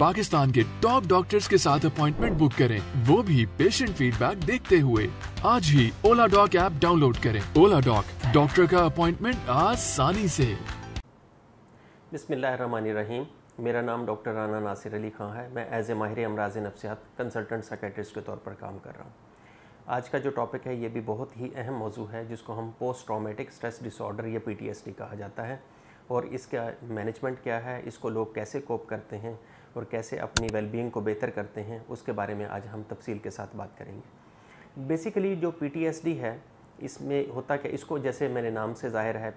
पाकिस्तान के top doctors के साथ अपॉइंटमेंट बुक करें वो भी पेशेंट फीडबैक देखते हुए आज ही ओला डॉक ऐप डाउनलोड करें ओला डॉक डॉक्टर का अपॉइंटमेंट आसानी से रहीम मेरा नाम डॉक्टर राना नासिर अली खां है मैं एज ए माहिर अमराज नफसियात कंसल्टेंट साइकेट्रिस्ट के तौर पर काम कर रहा हूँ आज का जो टॉपिक है ये भी बहुत ही अहम मौजू है जिसको हम पोस्ट ट्रामेटिक स्ट्रेस डिसऑर्डर या पी कहा जाता है और इसका मैनेजमेंट क्या है इसको लोग कैसे कोप करते हैं और कैसे अपनी वेलबींग को बेहतर करते हैं उसके बारे में आज हम तफसील के साथ बात करेंगे बेसिकली जो पी है इसमें होता क्या इसको जैसे मेरे नाम से ज़ाहिर है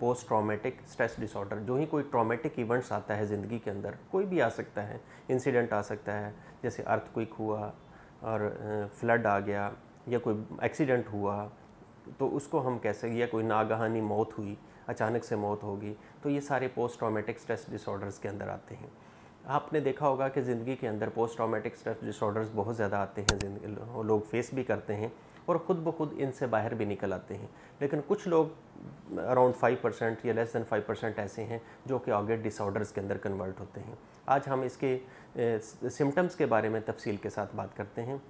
पोस्ट ट्रामेटिक स्ट्रेस डिसऑर्डर जो ही कोई ट्रामेटिक इवेंट्स आता है ज़िंदगी के अंदर कोई भी आ सकता है इंसिडेंट आ सकता है जैसे अर्थ क्विक हुआ और फ्लड आ गया या कोई एक्सीडेंट हुआ तो उसको हम कैसे या कोई नागहानी मौत हुई अचानक से मौत होगी तो ये सारे पोस्ट ट्रामेटिक स्ट्रेस डिसऑर्डर्स के अंदर आते हैं आपने देखा होगा कि ज़िंदगी के अंदर पोस्ट ट्रामेटिक स्ट्रेस डिसऑर्डर्स बहुत ज़्यादा आते हैं लोग फेस भी करते हैं और ख़ुद ब खुद इनसे बाहर भी निकल आते हैं लेकिन कुछ लोग अराउंड फाइव परसेंट या लेस दैन फाइव परसेंट ऐसे हैं जो कि ऑगेट डिसऑर्डर्स के अंदर कन्वर्ट होते हैं आज हम इसके सिम्टम्स के बारे में तफसील के साथ बात करते हैं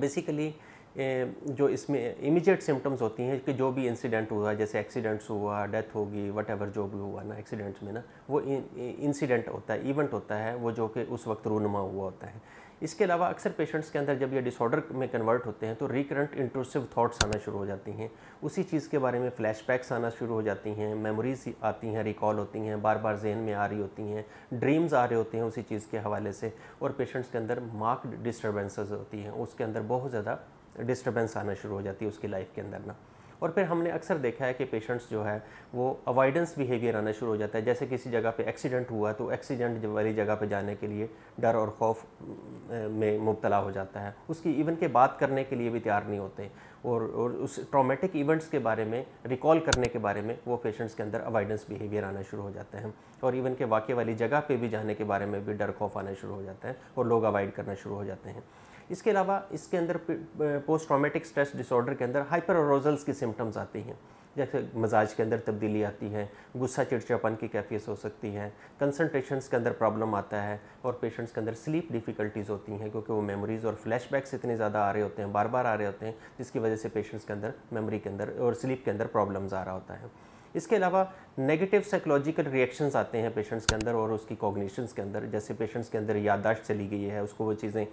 बेसिकली जो इसमें इमीजिएट सिम्टम्स होती हैं कि जो भी इंसिडेंट हुआ जैसे एक्सीडेंट्स हुआ डेथ होगी वट जो भी हुआ ना एक्सीडेंट्स में ना वो इंसिडेंट होता है इवेंट होता है वो जो कि उस वक्त रूनुमा हुआ होता है इसके अलावा अक्सर पेशेंट्स के अंदर जब ये डिसऑर्डर में कन्वर्ट होते हैं तो रिकरेंट इंट्रोसिव थाट्स आना शुरू हो जाती हैं उसी चीज़ के बारे में फ्लैशबैक्स आना शुरू हो जाती हैं मेमोरीज आती हैं रिकॉल होती हैं बार बार जहन में आ रही होती हैं ड्रीम्स आ रहे होते हैं उसी चीज़ के हवाले से और पेशेंट्स के अंदर मार्क डिस्टर्बेंसेज होती हैं उसके अंदर बहुत ज़्यादा डिस्टर्बेंस आना शुरू हो जाती है उसकी लाइफ के अंदर ना और फिर हमने अक्सर देखा है कि पेशेंट्स जो है वो अवॉइडेंस बिहेवियर आना शुरू हो जाता है जैसे किसी जगह पे एक्सीडेंट हुआ तो एक्सीडेंट वाली जगह पे जाने के लिए डर और खौफ में मुबतला हो जाता है उसकी इवन के बात करने के लिए भी तैयार नहीं होते और, और उस ट्रॉमेटिक इवेंट्स के बारे में रिकॉल करने के बारे में वो पेशेंट्स के अंदर अवॉइडेंस बिहेवियर आना शुरू हो जाता है और इवन के वाकई वाली जगह पर भी जाने के बारे में भी डर खौफ आना शुरू हो जाता है और लोग अवॉइड करना शुरू हो जाते हैं इसके अलावा इसके अंदर पोस्ट ट्रामेटिक स्ट्रेस डिसऑर्डर के अंदर हाइपर अरोजल्स की सिम्टम्स आती हैं जैसे मजाज के अंदर तब्दीली आती है गुस्सा चिड़चापन की कैफियस हो सकती है कंसनट्रेशन के अंदर प्रॉब्लम आता है और पेशेंट्स के अंदर स्लीप डिफ़िकल्टीज़ होती हैं क्योंकि वो मेमोरीज़ और फ्लैशबैक्स इतने ज़्यादा आ रहे होते हैं बार बार आ रहे होते हैं जिसकी वजह से पेशेंट्स के अंदर मेमोरी के अंदर और स्लीप के अंदर प्रॉब्लम्स आ रहा होता है इसके अलावा नेगेटिव साइकोलॉजिकल रिएक्शंस आते हैं पेशेंट्स के अंदर और उसकी कॉग्निशंस के अंदर जैसे पेशेंट्स के अंदर याददाश्त चली गई है उसको वो चीज़ें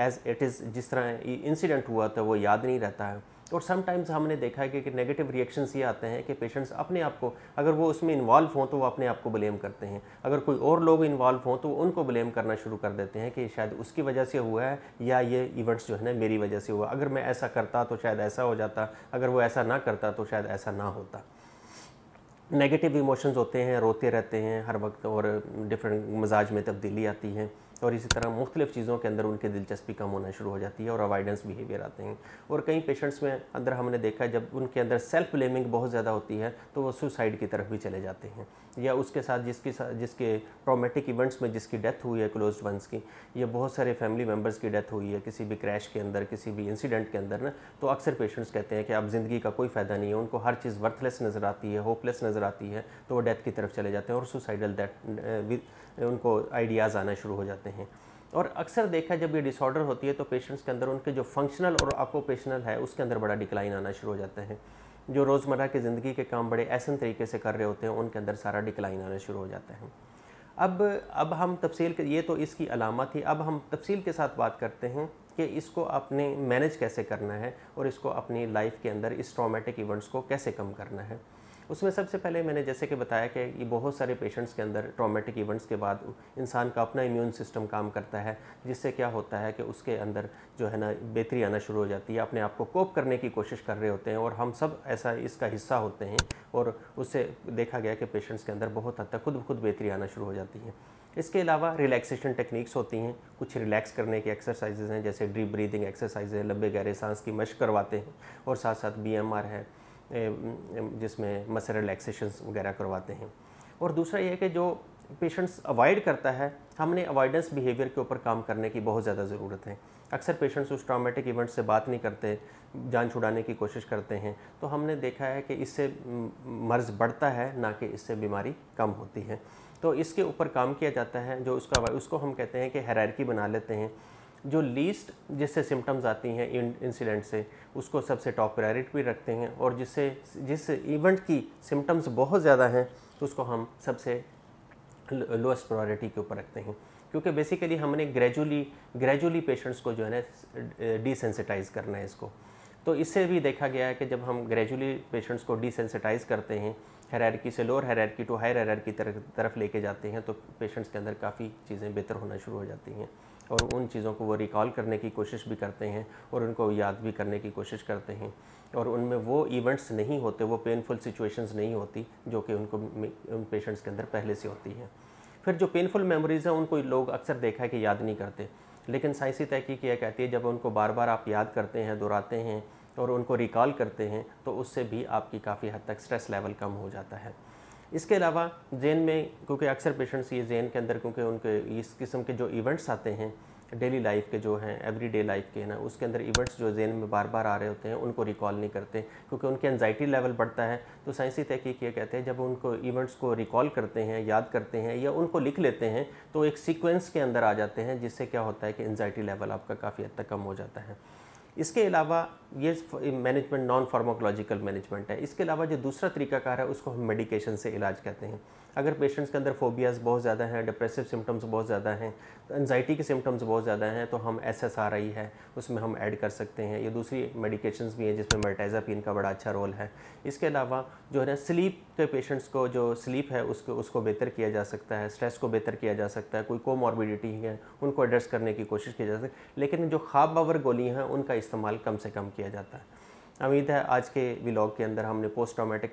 एज इट इज़ जिस तरह इंसिडेंट हुआ था वो याद नहीं रहता है और समटाइम्स हमने देखा है कि, कि नेगेटिव रिएक्शंस ये आते हैं कि पेशेंट्स अपने आप को अगर वो उसमें इन्वॉल्व हों तो वो अपने आप को ब्लेम करते हैं अगर कोई और लोग इन्वॉल्व हों तो उनको ब्लेम करना शुरू कर देते हैं कि शायद उसकी वजह से हुआ है या ये इवेंट्स जो है ना मेरी वजह से हुआ अगर मैं ऐसा करता तो शायद ऐसा हो जाता अगर वो ऐसा ना करता तो शायद ऐसा ना होता नेगेटिव इमोशंस होते हैं रोते रहते हैं हर वक्त और डिफरेंट मिजाज में तब्दीली आती है और इसी तरह मुख्तलिफ़ चीज़ों के अंदर उनकी दिलचस्पी कम होना शुरू हो जाती है और अवॉइडेंस बिहेवियर आते हैं और कई पेशेंट्स में अंदर हमने देखा है जब उनके अंदर सेल्फ ब्लेमिंग बहुत ज़्यादा होती है तो वो सुसाइड की तरफ भी चले जाते हैं या उसके साथ जिसके साथ जिसके ट्रोमेटिक इवेंट्स में जिसकी डेथ हुई है क्लोज वंस की या बहुत सारे फैमिली मेम्बर्स की डेथ हुई है किसी भी क्रैश के अंदर किसी भी इंसिडेंट के अंदर ना तो अक्सर पेशेंट्स कहते हैं कि अब ज़िंदगी का कोई फ़ायदा नहीं है उनको हर चीज़ वर्थलेस नज़र आती है होपलेस नज़र आती है तो वो डेथ की तरफ चले जाते हैं और सुसाइडल डेथ उनको आइडियाज़ आना शुरू हो जाते हैं हैं और अक्सर देखा जब ये डिसऑर्डर होती है तो पेशेंट्स के अंदर उनके जो फंक्शनल और ऑकोपेशनल है उसके अंदर बड़ा डिक्लाइन आना शुरू हो जाता है जो रोज़मर्रा की ज़िंदगी के काम बड़े ऐसा तरीके से कर रहे होते हैं उनके अंदर सारा डिक्लाइन आना शुरू हो जाता है अब अब हम तफसील ये तो इसकी अलामत थी अब हम तफसील के साथ बात करते हैं कि इसको आपने मैनेज कैसे करना है और इसको अपनी लाइफ के अंदर इस ट्रामेटिक इवेंट्स को कैसे कम करना है उसमें सबसे पहले मैंने जैसे कि बताया कि ये बहुत सारे पेशेंट्स के अंदर ट्रॉमेटिक इवेंट्स के बाद इंसान का अपना इम्यून सिस्टम काम करता है जिससे क्या होता है कि उसके अंदर जो है ना बेहतरी आना शुरू हो जाती है अपने आप को कोप करने की कोशिश कर रहे होते हैं और हम सब ऐसा इसका हिस्सा होते हैं और उससे देखा गया कि पेशेंट्स के अंदर बहुत हद तक खुद खुद बेहतरी आना शुरू हो जाती है इसके अलावा रिलैक्सेशन टेक्निक्स होती हैं कुछ रिलैक्स करने की एक्सरसाइजेज हैं जैसे डीप ब्रीदिंग एक्सरसाइज है लंबे गहरे सांस की मश करवाते हैं और साथ साथ बी है जिसमें मसल रिलैक्सेशन वगैरह करवाते हैं और दूसरा ये है कि जो पेशेंट्स अवॉइड करता है हमने अवॉइडेंस बिहेवियर के ऊपर काम करने की बहुत ज़्यादा ज़रूरत है अक्सर पेशेंट्स उस ट्रामेटिक इवेंट से बात नहीं करते जान छुड़ाने की कोशिश करते हैं तो हमने देखा है कि इससे मर्ज़ बढ़ता है ना कि इससे बीमारी कम होती है तो इसके ऊपर काम किया जाता है जो उसका उसको हम कहते हैं कि हैरारकी बना लेते हैं जो लीस्ट जिससे सिम्टम्स आती हैं इंसिडेंट से उसको सबसे टॉप प्रायोरिटी भी रखते हैं और जिससे जिस इवेंट की सिम्टम्स बहुत ज़्यादा हैं तो उसको हम सबसे लोएस्ट प्रायोरिटी के ऊपर रखते हैं क्योंकि बेसिकली हमने ग्रेजुअली ग्रेजुअली पेशेंट्स को जो है ना डिसेंसिटाइज करना है इसको तो इससे भी देखा गया है कि जब हम ग्रेजुअली पेशेंट्स को डिसेंसिटाइज करते हैं हैरारकी से lower hierarchy to higher hierarchy तरफ तरफ लेके जाते हैं तो पेशेंट्स के अंदर काफ़ी चीज़ें बेहतर होना शुरू हो जाती हैं और उन चीज़ों को वो रिकॉल करने की कोशिश भी करते हैं और उनको याद भी करने की कोशिश करते हैं और उनमें वो इवेंट्स नहीं होते वो पेनफुल सिचुएशंस नहीं होती जो कि उनको उन पेशेंट्स के अंदर पहले से होती हैं फिर जो पेनफुल मेमोरीज़ हैं उनको लोग अक्सर देखा है कि याद नहीं करते लेकिन साइंसी तहकीक यह कहती है जब उनको बार बार आप याद करते हैं दोहराते हैं और उनको रिकॉल करते हैं तो उससे भी आपकी काफ़ी हद तक स्ट्रेस लेवल कम हो जाता है इसके अलावा जेन में क्योंकि अक्सर पेशेंट्स ये जेन के अंदर क्योंकि उनके इस किस्म के जो इवेंट्स आते हैं डेली लाइफ के जो हैं एवरी डे लाइफ के ना उसके अंदर इवेंट्स जो जेन में बार बार आ रहे होते हैं उनको रिकॉल नहीं करते क्योंकि उनकी एनजाइटी लेवल बढ़ता है तो साइंसी तहकीक ये कहते हैं जब उनको इवेंट्स को रिकॉल करते हैं याद करते हैं या उनको लिख लेते हैं तो एक सीक्वेंस के अंदर आ जाते हैं जिससे क्या होता है कि एनजाइटी लेवल आपका काफ़ी हद तक कम हो जाता है इसके अलावा ये मैनेजमेंट नॉन फार्माकोलॉजिकल मैनेजमेंट है इसके अलावा जो दूसरा तरीकाकार है उसको हम मेडिकेशन से इलाज कहते हैं अगर पेशेंट्स के अंदर फोबियाज़ बहुत ज़्यादा हैं डिप्रेसिव सिम्टम्स बहुत ज़्यादा हैं एनजाइटी तो के सिम्टम्स बहुत ज़्यादा हैं तो हम एस एस आर आई है उसमें हम ऐड कर सकते हैं ये दूसरी मेडिकेशन भी हैं जिसमें मर्टेज़ापीन का बड़ा अच्छा रोल है इसके अलावा जो है ना स्लीप के पेशेंट्स को जो स्लीप है उसको उसको बेहतर किया जा सकता है स्ट्रेस को बेहतर किया जा सकता है कोई कोमॉर्बिडिटी है उनको एड्रेस करने की कोशिश की जा सकती है लेकिन जो ख्वाब बावर गोलियाँ हैं उनका इस्तेमाल कम से कम किया जाता है उम्मीद है आज के व्लॉग के अंदर हमने पोस्ट ट्रामेटिक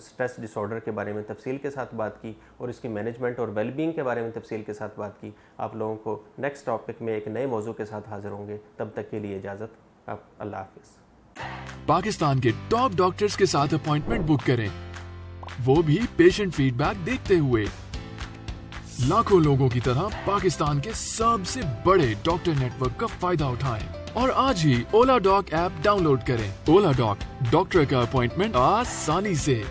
स्ट्रेस डिसऑर्डर के बारे में तफसील के साथ बात की और इसकी मैनेजमेंट और वेलबींग के बारे में तफसील के साथ बात की आप लोगों को नेक्स्ट टॉपिक में एक नए मौजू के साथ हाजिर होंगे तब तक के लिए इजाज़त आप अल्लाह हाफिज पाकिस्तान के टॉप डॉक्टर्स के साथ अपॉइंटमेंट बुक करें वो भी पेशेंट फीडबैक देखते हुए लाखों लोगों की तरह पाकिस्तान के सबसे बड़े डॉक्टर नेटवर्क का फायदा उठाएं। और आज ही ओला डॉक ऐप डाउनलोड करें ओला डॉक डॉक्टर का अपॉइंटमेंट आसानी से